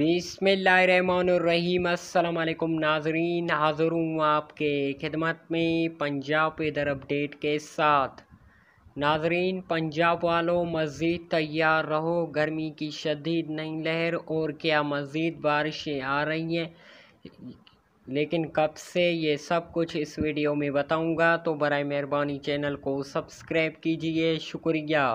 वालेकुम नाजरीन हाज़िर हूँ आपके खिदमत में पंजाब वेदर अपडेट के साथ नाजरीन पंजाब वालों मज़ीद तैयार रहो गर्मी की शदीद नई लहर और क्या मज़ीद बारिशें आ रही हैं लेकिन कब से ये सब कुछ इस वीडियो में बताऊंगा तो बर मेहरबानी चैनल को सब्सक्राइब कीजिए शुक्रिया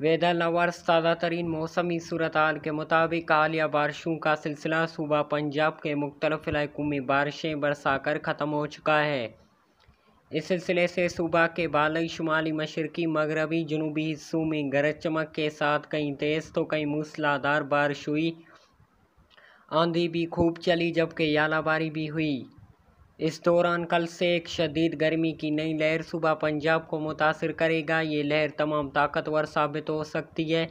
वेदर लवर्स ताज़ा तरीन मौसमी सूरत के मुताबिक हाल या बारिशों का सिलसिला सूबा पंजाब के मुख्तलिफ इलाकों में बारिशें बरसा कर ख़त्म हो चुका है इस सिलसिले से सूबा के बालई शुमाली मशरकी मगरबी जनूबी हिस्सों में गरज चमक के साथ कहीं तेज़ तो कहीं मूसलाधार बारिश हुई आंधी भी खूब चली जबकि यालाबारी भी हुई इस दौरान कल से एक शदीद गर्मी की नई लहर सुबह पंजाब को मुतासर करेगा ये लहर तमाम ताकतवर साबित हो सकती है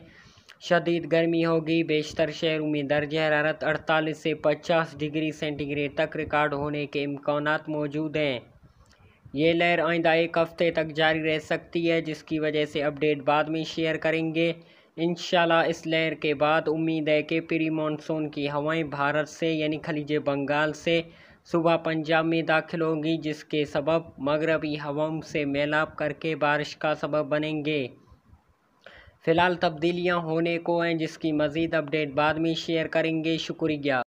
शदीद गर्मी होगी बेशतर शहरों में दर्ज हरारत 48 से 50 डिग्री सेंटीग्रेड तक रिकॉर्ड होने के इम्कान मौजूद हैं ये लहर आइंदा एक हफ्ते तक जारी रह सकती है जिसकी वजह से अपडेट बाद में शेयर करेंगे इन इस लहर के बाद उम्मीद है कि प्री मानसून की हवाएं भारत से यानी खलीज बंगाल से सुबह पंजाब में दाखिल होंगी जिसके सबब मगरबी हवाओं से मेलाप करके बारिश का सबब बनेंगे फ़िलहाल तब्दीलियां होने को हैं जिसकी मज़ीद अपडेट बाद में शेयर करेंगे शुक्रिया